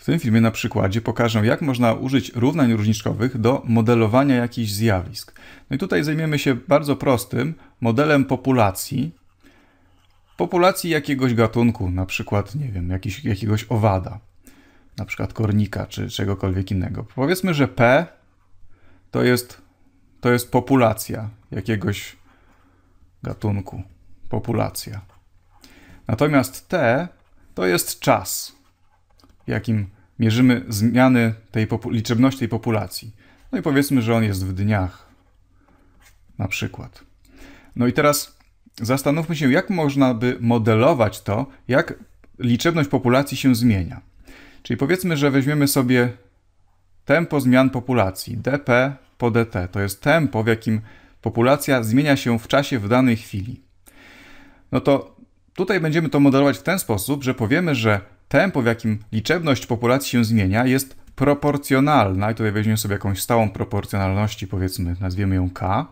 W tym filmie na przykładzie pokażę, jak można użyć równań różniczkowych do modelowania jakichś zjawisk. No i tutaj zajmiemy się bardzo prostym modelem populacji. Populacji jakiegoś gatunku, na przykład, nie wiem, jakiegoś, jakiegoś owada, na przykład kornika czy czegokolwiek innego. Powiedzmy, że P to jest, to jest populacja jakiegoś gatunku. Populacja. Natomiast T to jest czas jakim mierzymy zmiany tej liczebności tej populacji. No i powiedzmy, że on jest w dniach, na przykład. No i teraz zastanówmy się, jak można by modelować to, jak liczebność populacji się zmienia. Czyli powiedzmy, że weźmiemy sobie tempo zmian populacji, dp po dt. To jest tempo, w jakim populacja zmienia się w czasie w danej chwili. No to tutaj będziemy to modelować w ten sposób, że powiemy, że tempo, w jakim liczebność populacji się zmienia, jest proporcjonalna, i tutaj weźmiemy sobie jakąś stałą proporcjonalności, powiedzmy, nazwiemy ją K,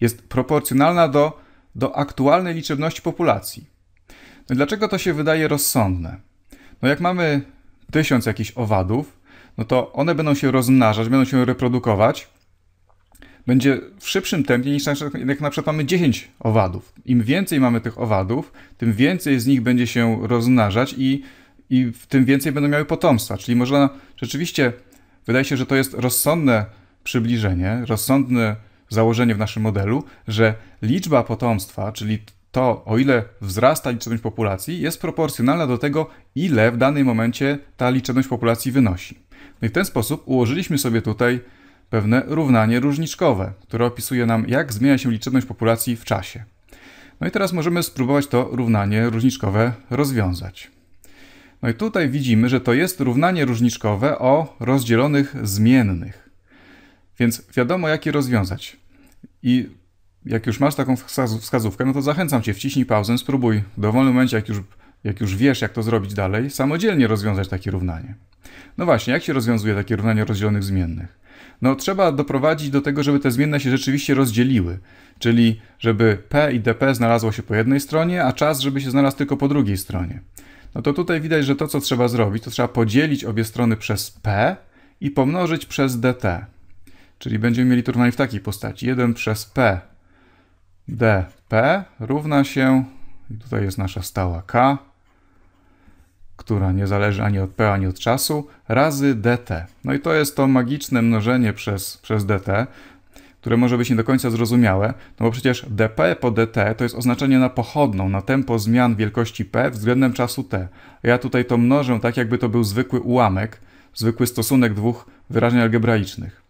jest proporcjonalna do, do aktualnej liczebności populacji. No dlaczego to się wydaje rozsądne? No jak mamy tysiąc jakichś owadów, no to one będą się rozmnażać, będą się reprodukować, będzie w szybszym tempie niż jak na przykład mamy 10 owadów. Im więcej mamy tych owadów, tym więcej z nich będzie się rozmnażać i i w tym więcej będą miały potomstwa. Czyli można rzeczywiście, wydaje się, że to jest rozsądne przybliżenie, rozsądne założenie w naszym modelu, że liczba potomstwa, czyli to, o ile wzrasta liczebność populacji, jest proporcjonalna do tego, ile w danym momencie ta liczebność populacji wynosi. No i w ten sposób ułożyliśmy sobie tutaj pewne równanie różniczkowe, które opisuje nam, jak zmienia się liczebność populacji w czasie. No i teraz możemy spróbować to równanie różniczkowe rozwiązać. No i tutaj widzimy, że to jest równanie różniczkowe o rozdzielonych zmiennych. Więc wiadomo, jak je rozwiązać. I jak już masz taką wskazówkę, no to zachęcam cię, wciśnij pauzę, spróbuj w dowolnym momencie, jak już, jak już wiesz, jak to zrobić dalej, samodzielnie rozwiązać takie równanie. No właśnie, jak się rozwiązuje takie równanie rozdzielonych zmiennych? No trzeba doprowadzić do tego, żeby te zmienne się rzeczywiście rozdzieliły, czyli żeby P i DP znalazło się po jednej stronie, a czas, żeby się znalazł tylko po drugiej stronie no to tutaj widać, że to, co trzeba zrobić, to trzeba podzielić obie strony przez P i pomnożyć przez dt. Czyli będziemy mieli turnaj w takiej postaci. 1 przez P dp równa się, i tutaj jest nasza stała k, która nie zależy ani od p, ani od czasu, razy dt. No i to jest to magiczne mnożenie przez, przez dt które może być nie do końca zrozumiałe, no bo przecież dp po dt to jest oznaczenie na pochodną, na tempo zmian wielkości p względem czasu t. Ja tutaj to mnożę tak, jakby to był zwykły ułamek, zwykły stosunek dwóch wyrażeń algebraicznych.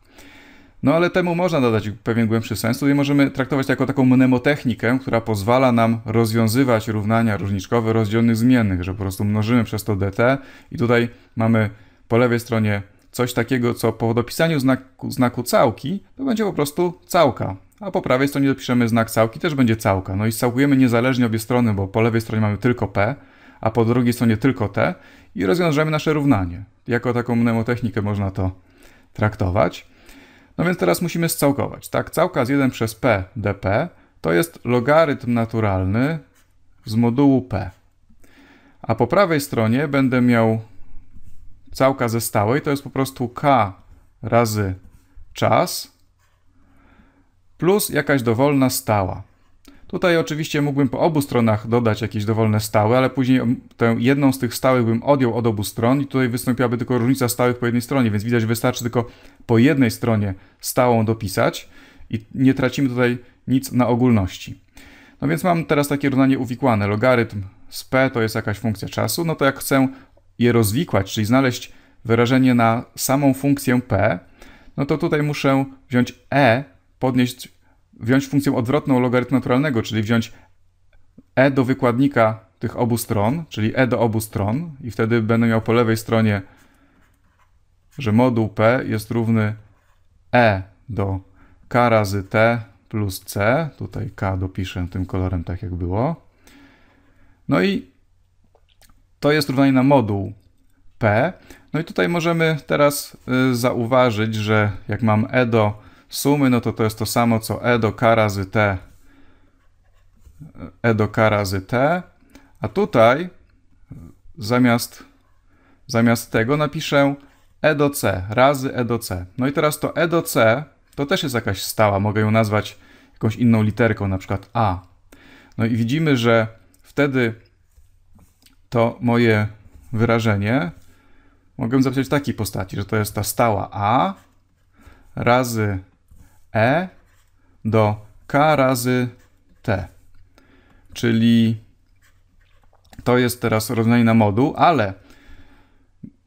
No ale temu można dodać pewien głębszy sens. Tutaj możemy traktować to jako taką mnemotechnikę, która pozwala nam rozwiązywać równania różniczkowe rozdzielnych zmiennych, że po prostu mnożymy przez to dt i tutaj mamy po lewej stronie coś takiego, co po dopisaniu znaku, znaku całki, to będzie po prostu całka. A po prawej stronie dopiszemy znak całki, też będzie całka. No i całkujemy niezależnie obie strony, bo po lewej stronie mamy tylko P, a po drugiej stronie tylko T i rozwiążemy nasze równanie. Jako taką mnemotechnikę można to traktować. No więc teraz musimy scałkować. Tak, całka z 1 przez P dp to jest logarytm naturalny z modułu P. A po prawej stronie będę miał całka ze stałej to jest po prostu k razy czas plus jakaś dowolna stała. Tutaj oczywiście mógłbym po obu stronach dodać jakieś dowolne stałe, ale później tę jedną z tych stałych bym odjął od obu stron i tutaj wystąpiłaby tylko różnica stałych po jednej stronie, więc widać wystarczy tylko po jednej stronie stałą dopisać i nie tracimy tutaj nic na ogólności. No więc mam teraz takie równanie uwikłane. Logarytm z p to jest jakaś funkcja czasu, no to jak chcę je rozwikłać, czyli znaleźć wyrażenie na samą funkcję p, no to tutaj muszę wziąć e, podnieść, wziąć funkcję odwrotną logarytmu naturalnego, czyli wziąć e do wykładnika tych obu stron, czyli e do obu stron i wtedy będę miał po lewej stronie, że moduł p jest równy e do k razy t plus c, tutaj k dopiszę tym kolorem tak jak było. No i to jest równanie na moduł P. No i tutaj możemy teraz y, zauważyć, że jak mam E do sumy, no to to jest to samo co E do K razy T, y, E do K razy T, a tutaj y, zamiast, zamiast tego napiszę E do C razy E do C. No i teraz to E do C to też jest jakaś stała, mogę ją nazwać jakąś inną literką, na przykład A. No i widzimy, że wtedy to moje wyrażenie mogę zapisać w takiej postaci, że to jest ta stała a razy e do k razy t. Czyli to jest teraz rozwiązanie na moduł, ale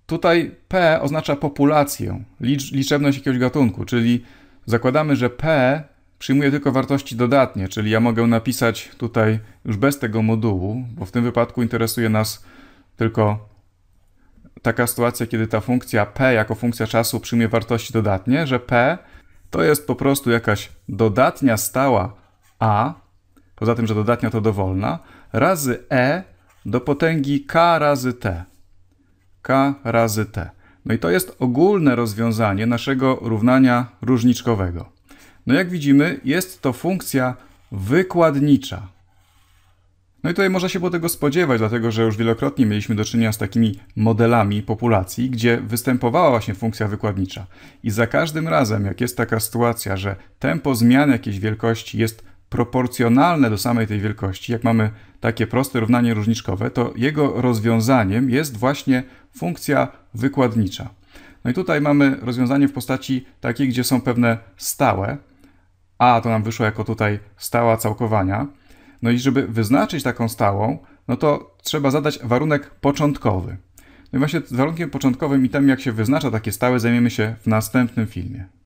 tutaj p oznacza populację, licz, liczebność jakiegoś gatunku, czyli zakładamy, że p przyjmuje tylko wartości dodatnie, czyli ja mogę napisać tutaj już bez tego modułu, bo w tym wypadku interesuje nas tylko taka sytuacja, kiedy ta funkcja p jako funkcja czasu przyjmie wartości dodatnie, że p to jest po prostu jakaś dodatnia stała a, poza tym, że dodatnia to dowolna, razy e do potęgi k razy t. k razy t. No i to jest ogólne rozwiązanie naszego równania różniczkowego. No jak widzimy, jest to funkcja wykładnicza. No i tutaj można się było tego spodziewać, dlatego że już wielokrotnie mieliśmy do czynienia z takimi modelami populacji, gdzie występowała właśnie funkcja wykładnicza. I za każdym razem, jak jest taka sytuacja, że tempo zmian jakiejś wielkości jest proporcjonalne do samej tej wielkości, jak mamy takie proste równanie różniczkowe, to jego rozwiązaniem jest właśnie funkcja wykładnicza. No i tutaj mamy rozwiązanie w postaci takiej, gdzie są pewne stałe, a to nam wyszło jako tutaj stała całkowania, no i żeby wyznaczyć taką stałą, no to trzeba zadać warunek początkowy. No i właśnie warunkiem początkowym i tym, jak się wyznacza takie stałe, zajmiemy się w następnym filmie.